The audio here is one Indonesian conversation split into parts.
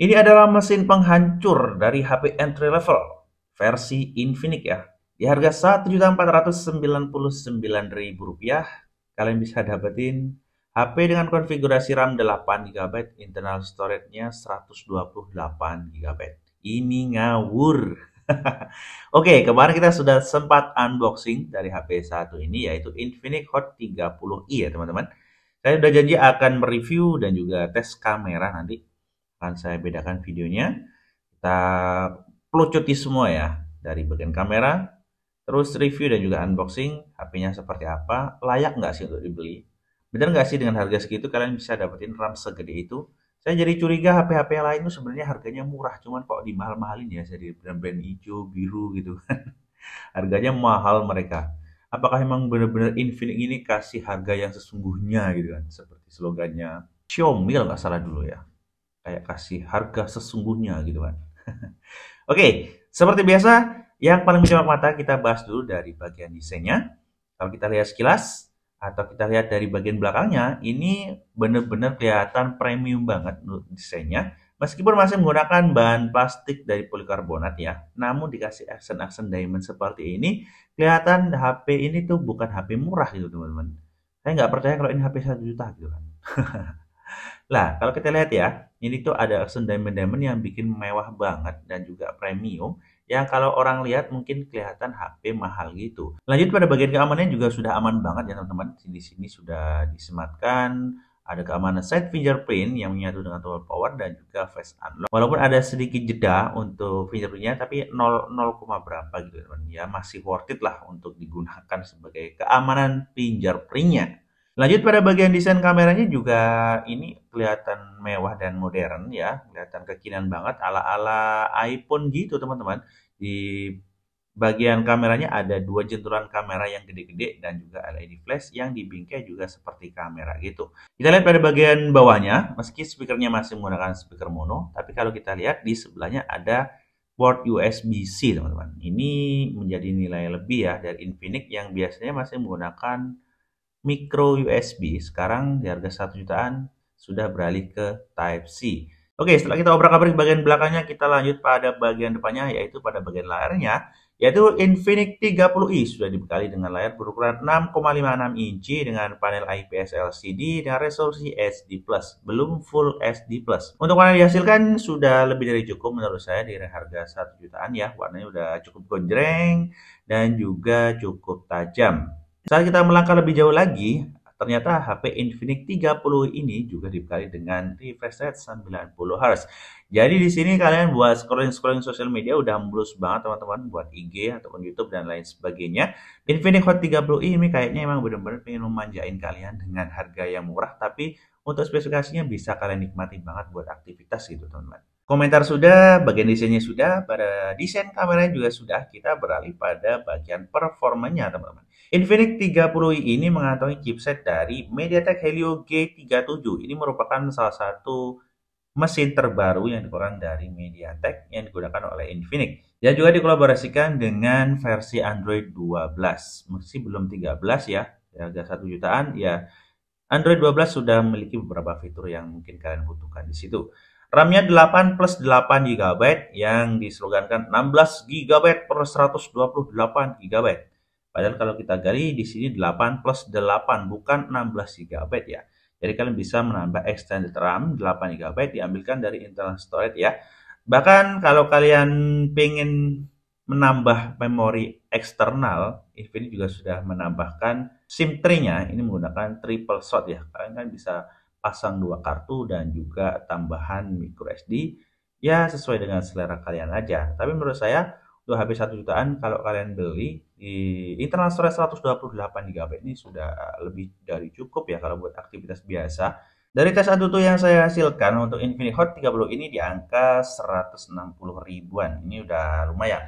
Ini adalah mesin penghancur dari HP entry level versi Infinix ya. Di harga Rp1.499.000 kalian bisa dapetin HP dengan konfigurasi RAM 8GB, internal storage-nya 128GB. Ini ngawur. Oke, kemarin kita sudah sempat unboxing dari HP satu ini yaitu Infinix Hot 30i ya, teman-teman. Saya sudah janji akan mereview dan juga tes kamera nanti akan saya bedakan videonya kita pelucuti semua ya dari bagian kamera terus review dan juga unboxing HP-nya seperti apa layak nggak sih untuk dibeli bener nggak sih dengan harga segitu kalian bisa dapetin RAM segede itu saya jadi curiga HP-HP lain itu sebenarnya harganya murah cuman kok dimahal-mahalin ya jadi brand-brand hijau biru gitu kan harganya mahal mereka apakah emang benar-benar Infinix ini kasih harga yang sesungguhnya gitu kan seperti slogannya Xiaomi kalau nggak salah dulu ya kayak kasih harga sesungguhnya gitu kan. Oke, okay, seperti biasa yang paling mencolok mata kita bahas dulu dari bagian desainnya. Kalau kita lihat sekilas atau kita lihat dari bagian belakangnya, ini benar-benar kelihatan premium banget desainnya. Meskipun masih menggunakan bahan plastik dari polikarbonat ya, namun dikasih aksen-aksen diamond seperti ini, kelihatan HP ini tuh bukan HP murah gitu teman-teman. Saya nggak percaya kalau ini HP 1 juta gitu kan. lah kalau kita lihat ya, ini tuh ada action diamond-diamond yang bikin mewah banget dan juga premium yang kalau orang lihat mungkin kelihatan HP mahal gitu. Lanjut pada bagian keamanannya juga sudah aman banget ya teman-teman. Di sini sudah disematkan ada keamanan side fingerprint yang menyatu dengan tower power dan juga face unlock. Walaupun ada sedikit jeda untuk fingerprintnya, tapi 0, 0, berapa gitu teman ya masih worth it lah untuk digunakan sebagai keamanan fingerprintnya. Lanjut pada bagian desain kameranya juga ini kelihatan mewah dan modern ya, kelihatan kekinian banget ala-ala iPhone gitu teman-teman. Di bagian kameranya ada dua jentulan kamera yang gede-gede dan juga LED flash yang dibingkai juga seperti kamera gitu. Kita lihat pada bagian bawahnya, meski speakernya masih menggunakan speaker mono, tapi kalau kita lihat di sebelahnya ada port USB-C teman-teman. Ini menjadi nilai lebih ya dari Infinix yang biasanya masih menggunakan micro USB sekarang di harga 1 jutaan sudah beralih ke Type C. Oke, setelah kita obrak-abrik bagian belakangnya, kita lanjut pada bagian depannya, yaitu pada bagian layarnya, yaitu Infinix 30i sudah dibekali dengan layar berukuran 6,56 inci dengan panel IPS LCD dan resolusi HD+, belum Full HD+. Untuk warna dihasilkan sudah lebih dari cukup menurut saya di harga 1 jutaan ya, warnanya sudah cukup gonjreng dan juga cukup tajam. Saat kita melangkah lebih jauh lagi, ternyata HP Infinix 30 ini juga dibekali dengan refresh rate 90 Hz. Jadi di sini kalian buat scrolling-scrolling sosial media udah mulus banget teman-teman buat IG ataupun YouTube dan lain sebagainya. Infinix Hot 30 ini kayaknya emang benar-benar pengen memanjain kalian dengan harga yang murah tapi untuk spesifikasinya bisa kalian nikmati banget buat aktivitas gitu teman-teman. Komentar sudah, bagian desainnya sudah, pada desain kameranya juga sudah. Kita beralih pada bagian performanya, teman-teman. Infinix 30i ini mengantongi chipset dari MediaTek Helio G37. Ini merupakan salah satu mesin terbaru yang dikeluarkan dari MediaTek yang digunakan oleh Infinix. Dan juga dikolaborasikan dengan versi Android 12. Masih belum 13 ya, harga ya, 1 jutaan ya. Android 12 sudah memiliki beberapa fitur yang mungkin kalian butuhkan di situ. RAM-nya 8 plus 8 GB yang diselenggarakan 16 GB per 128 GB. Padahal kalau kita gali di sini 8 plus 8 bukan 16 GB ya. Jadi kalian bisa menambah extended RAM 8 GB diambilkan dari internal storage ya. Bahkan kalau kalian pengen menambah memori eksternal, Infinix juga sudah menambahkan SIM tray-nya ini menggunakan triple shot ya. Kalian kan bisa pasang dua kartu dan juga tambahan micro SD ya sesuai dengan selera kalian aja tapi menurut saya untuk HP 1 jutaan kalau kalian beli di internal storage 128 GB ini sudah lebih dari cukup ya kalau buat aktivitas biasa dari tes Antutu yang saya hasilkan untuk Infinity Hot 30 ini di angka 160 ribuan ini udah lumayan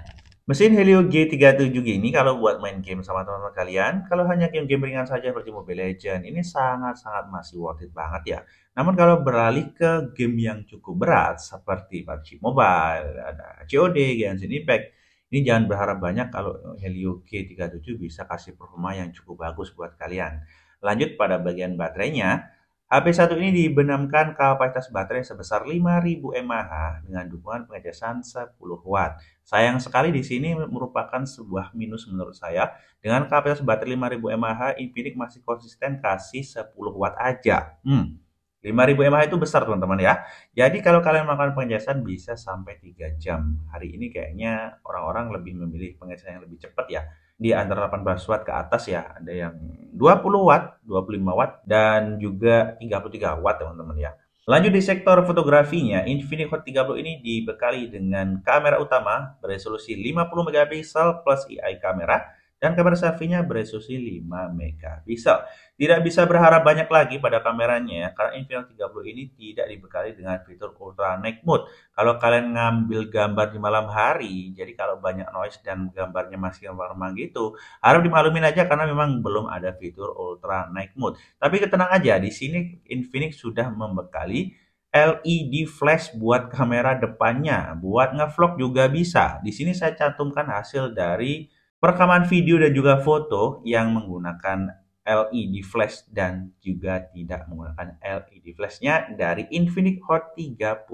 Mesin Helio G37 ini kalau buat main game sama teman-teman kalian, kalau hanya game-game ringan saja seperti Mobile Legends, ini sangat-sangat masih worth it banget ya. Namun kalau beralih ke game yang cukup berat seperti PUBG Mobile, ada COD, Genshin Impact, ini jangan berharap banyak kalau Helio G37 bisa kasih performa yang cukup bagus buat kalian. Lanjut pada bagian baterainya, HP1 ini dibenamkan kapasitas baterai sebesar 5000 mAh dengan dukungan pengecasan 10 watt. Sayang sekali di sini merupakan sebuah minus menurut saya. Dengan kapasitas baterai 5000 mAh, Infinix masih konsisten kasih 10 watt aja. Hmm. 5000 mAh itu besar teman-teman ya. Jadi kalau kalian makan pengecasan bisa sampai 3 jam. Hari ini kayaknya orang-orang lebih memilih pengecasan yang lebih cepat ya. Di antara 18 watt ke atas ya, ada yang 20 watt, 25 watt, dan juga 33 watt teman-teman ya. Lanjut di sektor fotografinya, Infinix Hot 30 ini dibekali dengan kamera utama beresolusi 50 megapiksel plus AI kamera dan kamera selfie-nya beresolusi 5 megapiksel. Tidak bisa berharap banyak lagi pada kameranya ya, karena Infinix 30 ini tidak dibekali dengan fitur ultra night mode. Kalau kalian ngambil gambar di malam hari, jadi kalau banyak noise dan gambarnya masih warna gitu, harap dimaklumin aja karena memang belum ada fitur ultra night mode. Tapi tenang aja, di sini Infinix sudah membekali LED flash buat kamera depannya, buat ngevlog juga bisa. Di sini saya cantumkan hasil dari Perekaman video dan juga foto yang menggunakan LED flash dan juga tidak menggunakan LED flashnya dari Infinix Hot 30i.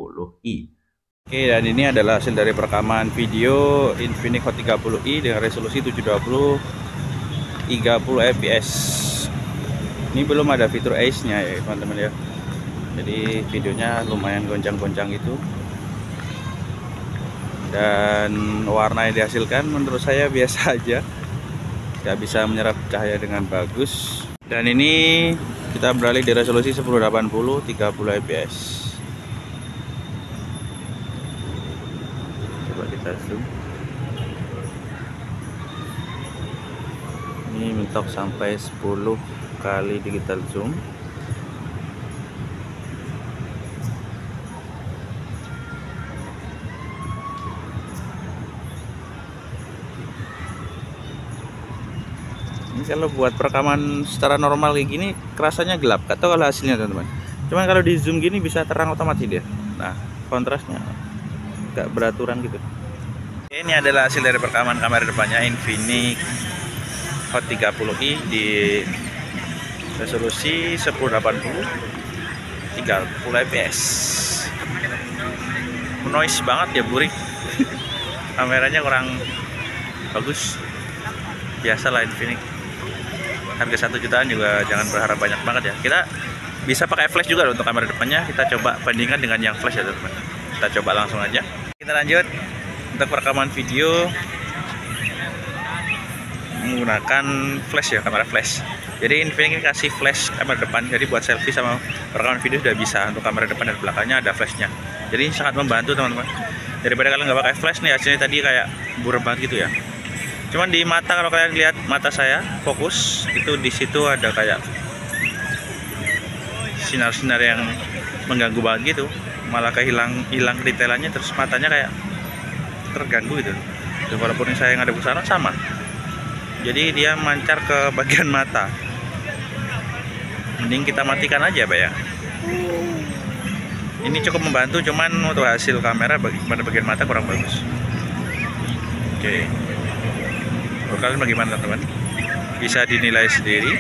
Oke dan ini adalah hasil dari perekaman video Infinix Hot 30i dengan resolusi 720 30 fps. Ini belum ada fitur Ace-nya ya teman-teman ya. Jadi videonya lumayan goncang-goncang gitu dan warna yang dihasilkan menurut saya biasa aja tidak bisa menyerap cahaya dengan bagus dan ini kita beralih di resolusi 1080 30 fps coba kita zoom ini mentok sampai 10 kali digital zoom ini kalau buat perekaman secara normal kayak gini kerasanya gelap kata kalau hasilnya teman-teman cuman kalau di zoom gini bisa terang otomatis dia nah kontrasnya gak beraturan gitu ini adalah hasil dari perekaman kamera depannya Infinix Hot 30i di resolusi 1080 30 fps noise banget ya burik kameranya kurang bagus biasalah Infinix harga satu jutaan juga jangan berharap banyak banget ya kita bisa pakai flash juga loh untuk kamera depannya kita coba bandingkan dengan yang flash ya teman teman kita coba langsung aja kita lanjut untuk perekaman video menggunakan flash ya kamera flash jadi Infinix kasih flash kamera depan jadi buat selfie sama perekaman video sudah bisa untuk kamera depan dan belakangnya ada flashnya jadi sangat membantu teman-teman daripada kalian nggak pakai flash nih hasilnya tadi kayak buram banget gitu ya cuman di mata kalau kalian lihat mata saya fokus itu di situ ada kayak sinar-sinar yang mengganggu banget gitu malah kehilang hilang detailannya terus matanya kayak terganggu gitu Dan walaupun saya nggak ada pusaran sama jadi dia mancar ke bagian mata mending kita matikan aja Pak ya ini cukup membantu cuman untuk hasil kamera pada bagian mata kurang bagus oke okay kalian bagaimana teman Bisa dinilai sendiri.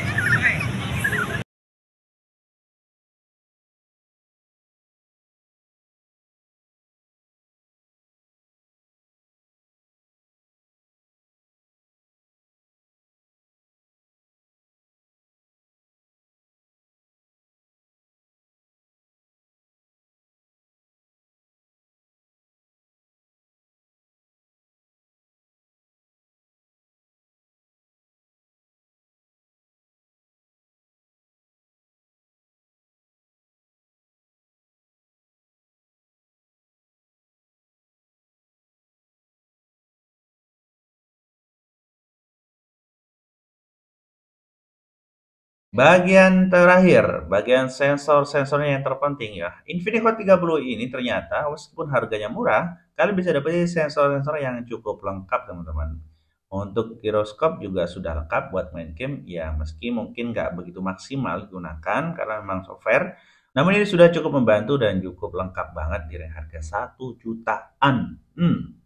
Bagian terakhir, bagian sensor-sensornya yang terpenting ya. Infinix Hot 30 ini ternyata meskipun harganya murah, kalian bisa dapat sensor-sensor yang cukup lengkap teman-teman. Untuk giroskop juga sudah lengkap buat main game, ya meski mungkin nggak begitu maksimal digunakan karena memang software, namun ini sudah cukup membantu dan cukup lengkap banget di harga 1 jutaan. Hmm,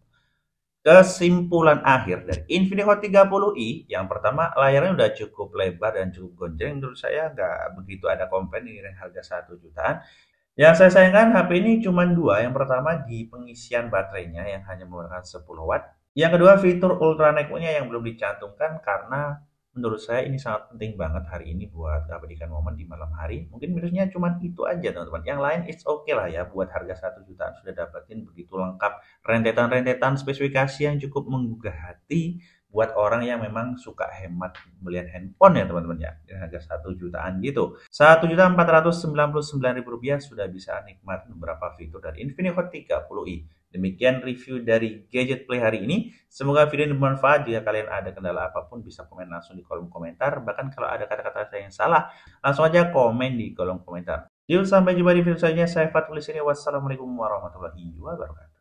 kesimpulan akhir dari Infinix Hot 30i yang pertama layarnya udah cukup lebar dan cukup gonjeng menurut saya nggak begitu ada komplain dengan harga satu jutaan yang saya sayangkan HP ini cuma dua yang pertama di pengisian baterainya yang hanya menggunakan 10 watt yang kedua fitur ultra nya yang belum dicantumkan karena menurut saya ini sangat penting banget hari ini buat abadikan momen di malam hari. Mungkin minusnya cuma itu aja teman-teman. Yang lain it's okay lah ya buat harga satu jutaan sudah dapetin begitu lengkap rentetan-rentetan spesifikasi yang cukup menggugah hati buat orang yang memang suka hemat pembelian handphone ya teman-teman ya dengan harga satu jutaan gitu satu juta empat ratus sembilan puluh sembilan ribu rupiah sudah bisa nikmat beberapa fitur dari Infinix Hot 30i Demikian review dari Gadget Play hari ini. Semoga video ini bermanfaat. Jika kalian ada kendala apapun, bisa komen langsung di kolom komentar. Bahkan kalau ada kata-kata saya yang salah, langsung aja komen di kolom komentar. Yuk, sampai jumpa di video selanjutnya. Saya Fatul Sini. Wassalamualaikum warahmatullahi wabarakatuh.